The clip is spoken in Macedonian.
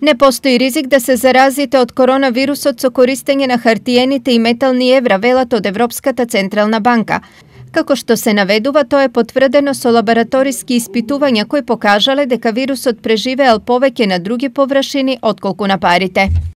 Не постои ризик да се заразите од коронавирусот со користење на хартиените и метални евра, велат од Европската централна банка. Како што се наведува, тоа е потврдено со лабораториски испитувања кои покажале дека вирусот преживеал повеќе на други површини отколку на парите.